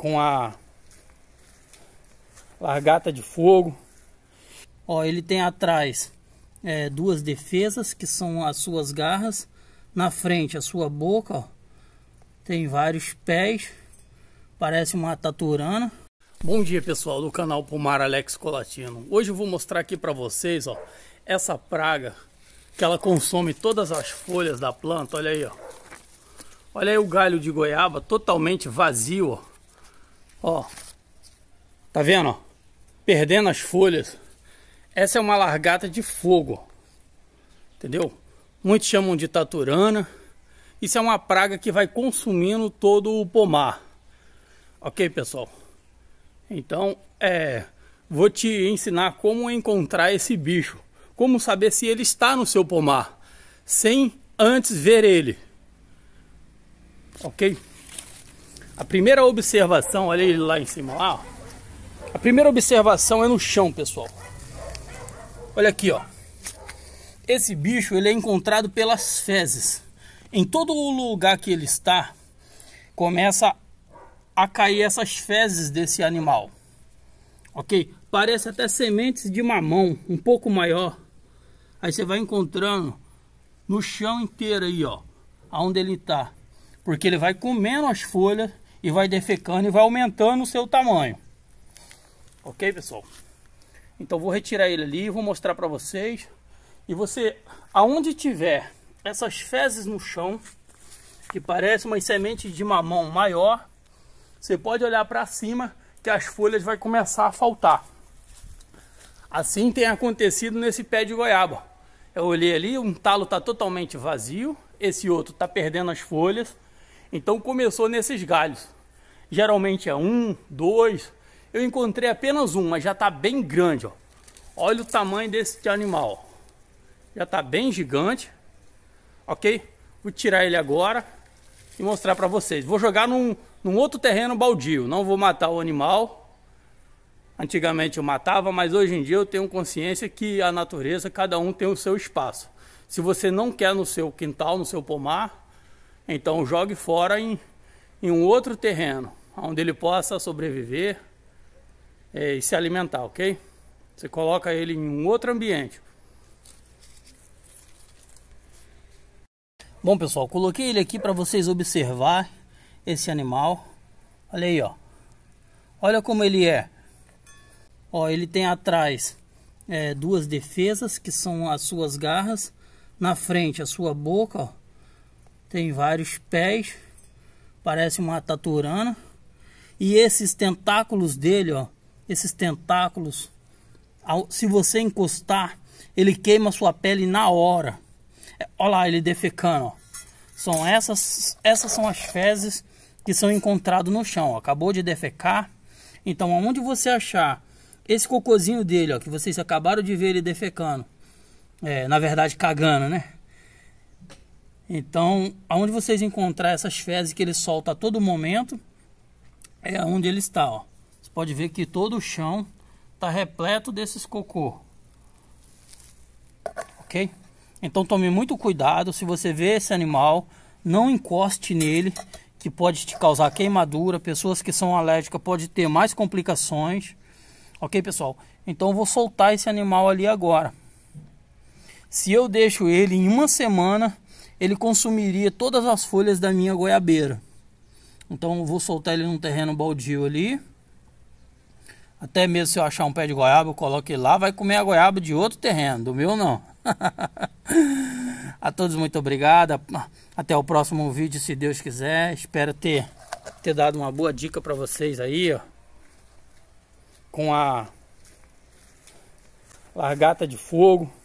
com a largata de fogo. Ó, ele tem atrás é, duas defesas que são as suas garras, na frente a sua boca, ó. Tem vários pés, parece uma taturana. Bom dia pessoal do canal Pumar Alex Colatino. Hoje eu vou mostrar aqui para vocês, ó, essa praga que ela consome todas as folhas da planta, olha aí, ó. Olha aí o galho de goiaba totalmente vazio, ó. Ó, tá vendo? Perdendo as folhas. Essa é uma largata de fogo, entendeu? Muitos chamam de taturana. Isso é uma praga que vai consumindo todo o pomar. Ok, pessoal? Então, é, vou te ensinar como encontrar esse bicho. Como saber se ele está no seu pomar, sem antes ver ele. Ok? A primeira observação, olha ele lá em cima, lá, ó. A primeira observação é no chão, pessoal. Olha aqui, ó. Esse bicho, ele é encontrado pelas fezes. Em todo lugar que ele está, começa a cair essas fezes desse animal. Ok? Parece até sementes de mamão, um pouco maior. Aí você vai encontrando no chão inteiro aí, ó. Aonde ele está. Porque ele vai comendo as folhas e vai defecando e vai aumentando o seu tamanho. Ok, pessoal? Então vou retirar ele ali, vou mostrar para vocês. E você, aonde tiver essas fezes no chão, que parece uma semente de mamão maior, você pode olhar para cima que as folhas vai começar a faltar. Assim tem acontecido nesse pé de goiaba. Eu olhei ali, um talo está totalmente vazio, esse outro está perdendo as folhas, então começou nesses galhos. Geralmente é um, dois. Eu encontrei apenas um, mas já está bem grande. Ó. Olha o tamanho desse animal. Já está bem gigante. Ok? Vou tirar ele agora e mostrar para vocês. Vou jogar num, num outro terreno baldio. Não vou matar o animal. Antigamente eu matava, mas hoje em dia eu tenho consciência que a natureza, cada um tem o seu espaço. Se você não quer no seu quintal, no seu pomar, então jogue fora em, em um outro terreno, onde ele possa sobreviver é, e se alimentar, ok? Você coloca ele em um outro ambiente. Bom pessoal, coloquei ele aqui para vocês observar esse animal. Olha aí, ó. Olha como ele é. Ó, ele tem atrás é, duas defesas que são as suas garras, na frente a sua boca, ó tem vários pés, parece uma taturana. E esses tentáculos dele, ó, esses tentáculos, ao, se você encostar, ele queima sua pele na hora. É, olha lá, ele defecando, ó. São essas, essas são as fezes que são encontradas no chão. Ó. Acabou de defecar. Então, aonde você achar esse cocôzinho dele, ó, que vocês acabaram de ver ele defecando, é, na verdade cagando, né? Então, aonde vocês encontrar essas fezes que ele solta a todo momento, é onde ele está. Ó. Você pode ver que todo o chão está repleto desses cocô. Ok? Então tome muito cuidado. Se você vê esse animal, não encoste nele, que pode te causar queimadura. Pessoas que são alérgicas podem ter mais complicações. Ok, pessoal? Então eu vou soltar esse animal ali agora. Se eu deixo ele em uma semana, ele consumiria todas as folhas da minha goiabeira. Então vou soltar ele num terreno baldio ali. Até mesmo se eu achar um pé de goiaba, eu coloco ele lá, vai comer a goiaba de outro terreno, do meu não. a todos muito obrigado. Até o próximo vídeo, se Deus quiser. Espero ter ter dado uma boa dica para vocês aí, ó. Com a largata de fogo.